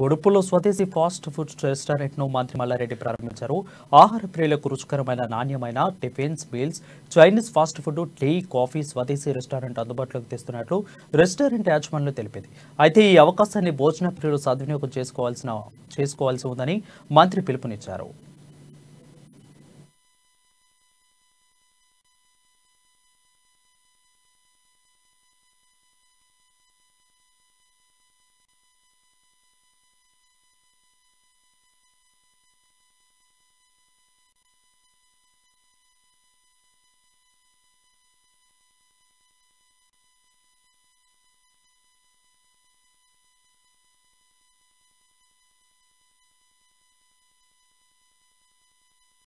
బొడుపులో స్వదేశీ fast food రెస్టారెంట్ను మంత్రి మల్లారెడ్డి ప్రారంభించారు ఆహార ప్రియులకు రుచికరమైన నాణ్యమైన tiffins meals Chinese fast food tea coffee స్వదేశీ రెస్టారెంట్ అందుబాటులోకి తెస్తున్నట్లు రెస్టారెంట్ యాజమాన్లు తెలిపింది అయితే ఈ అవకాశాన్ని భోజన ప్రియులు సద్వినియోగం చేసుకోవాల్సిన చేసుకోవాల్సి ఉందని మంత్రి పిలుపునిచ్చారు